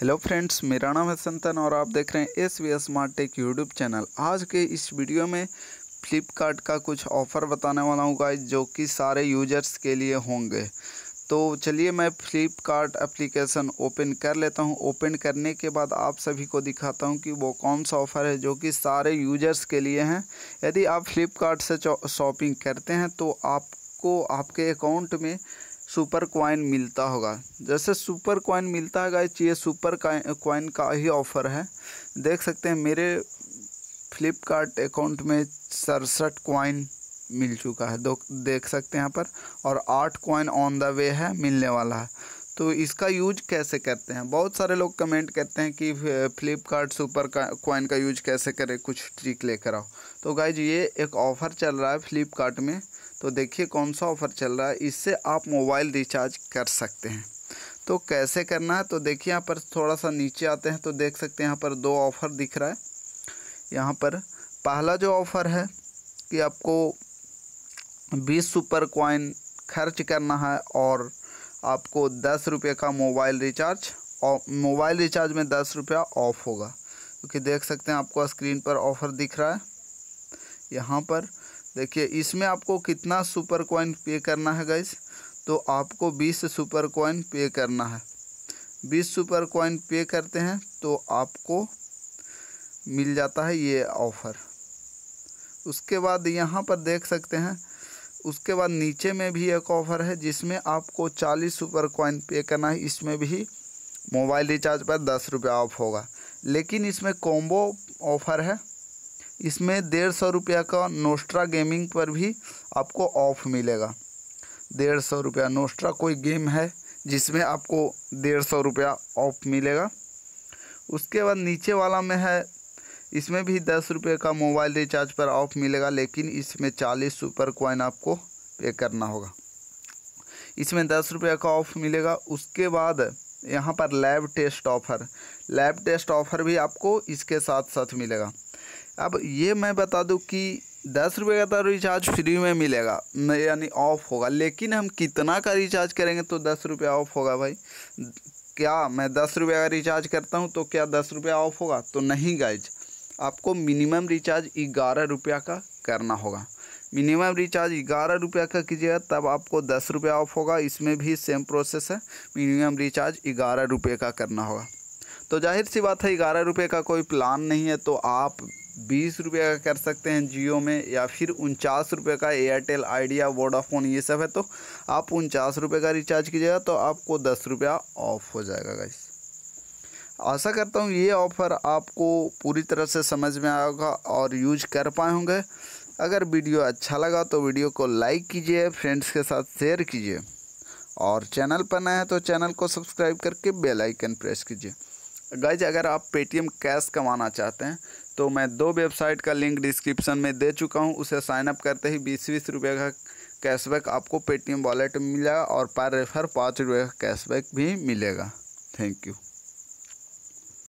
hello friends मेरा नाम है संतन और आप देख रहे हैं S V Smart Tech YouTube channel आज के इस वीडियो में फ्लिपकार्ट का कुछ ऑफ़र बताने वाला हूँ गाइज जो कि सारे यूजर्स के लिए होंगे तो चलिए मैं फ्लिपकार्ट एप्लीकेशन ओपन कर लेता हूँ ओपन करने के बाद आप सभी को दिखाता हूँ कि वो कौन सा ऑफ़र है जो कि सारे यूजर्स के लिए हैं यदि आप फ्लिपकार्ट से शॉपिंग करते हैं तो आपको आपके अकाउंट में सुपर क्वाइन मिलता होगा जैसे सुपर क्वाइन मिलता है गाइज ये सुपर क्वाइन का ही ऑफ़र है देख सकते हैं मेरे फ्लिपकार्ट अकाउंट में सड़सठ क्वाइन मिल चुका है दो देख सकते हैं यहाँ पर और आठ कॉइन ऑन द वे है मिलने वाला है तो इसका यूज कैसे करते हैं बहुत सारे लोग कमेंट करते हैं कि फ्लिपकार्ट सुपर क्वाइन का यूज कैसे करें कुछ ट्रिक लेकर आओ तो गाइज ये एक ऑफ़र चल रहा है फ्लिपकार्ट में तो देखिए कौन सा ऑफ़र चल रहा है इससे आप मोबाइल रिचार्ज कर सकते हैं तो कैसे करना है तो देखिए यहाँ पर थोड़ा सा नीचे आते हैं तो देख सकते हैं यहाँ पर दो ऑफ़र दिख रहा है यहाँ पर पहला जो ऑफ़र है कि आपको बीस सुपर कॉइन खर्च करना है और आपको दस रुपये का मोबाइल रिचार्ज और मोबाइल रिचार्ज में दस रुपया ऑफ़ होगा क्योंकि देख सकते हैं आपको स्क्रीन पर ऑफ़र दिख रहा है यहाँ पर देखिए इसमें आपको कितना सुपर कॉइन पे करना है गैस तो आपको 20 सुपर कॉइन पे करना है 20 सुपर कॉइन पे करते हैं तो आपको मिल जाता है ये ऑफ़र उसके बाद यहाँ पर देख सकते हैं उसके बाद नीचे में भी एक ऑफ़र है जिसमें आपको 40 सुपर कॉइन पे करना है इसमें भी मोबाइल रिचार्ज पर दस रुपये ऑफ होगा लेकिन इसमें कॉम्बो ऑफ़र है इसमें डेढ़ सौ रुपया का नोस्ट्रा गेमिंग पर भी आपको ऑफ मिलेगा डेढ़ सौ रुपया नोस्ट्रा कोई गेम है जिसमें आपको डेढ़ सौ रुपया ऑफ मिलेगा उसके बाद नीचे वाला में है इसमें भी दस रुपये का मोबाइल रिचार्ज पर ऑफ मिलेगा लेकिन इसमें चालीस सुपर कॉइन आपको पे करना होगा इसमें दस रुपये का ऑफ मिलेगा उसके बाद यहाँ पर lab test offer lab test offer भी आपको इसके साथ साथ मिलेगा अब ये मैं बता दूँ कि दस रुपये का तो रिचार्ज फ्री में मिलेगा यानी ऑफ होगा लेकिन हम कितना का रिचार्ज करेंगे तो दस रुपया ऑफ होगा भाई क्या मैं दस रुपये का रिचार्ज करता हूँ तो क्या दस रुपया ऑफ होगा तो नहीं गाइज आपको मिनिमम रिचार्ज ग्यारह रुपया का करना होगा मिनिमम रिचार्ज ग्यारह रुपया का कीजिएगा तब आपको दस रुपया ऑफ होगा इसमें भी सेम प्रोसेस है मिनिमम रिचार्ज ग्यारह रुपये का करना होगा तो जाहिर सी बात है ग्यारह रुपये का कोई प्लान नहीं है तो आप बीस रुपये का कर सकते हैं जियो में या फिर उनचास रुपये का एयरटेल आइडिया वोडाफोन ये सब है तो आप उनचास रुपये का रिचार्ज कीजिएगा तो आपको दस रुपया ऑफ हो जाएगा गाइस आशा करता हूँ ये ऑफ़र आपको पूरी तरह से समझ में आया होगा और यूज कर पाए होंगे अगर वीडियो अच्छा लगा तो वीडियो को लाइक कीजिए फ्रेंड्स के साथ शेयर कीजिए और चैनल पर नए हैं तो चैनल को सब्सक्राइब करके बेल आइकन प्रेस कीजिए गाइज अगर आप पेटीएम कैश कमाना चाहते हैं तो मैं दो वेबसाइट का लिंक डिस्क्रिप्शन में दे चुका हूँ उसे साइनअप करते ही बीस बीस रुपये का कैशबैक आपको पेटीएम वॉलेट में मिलेगा और पर रेफर पाँच रुपये का कैशबैक भी मिलेगा थैंक यू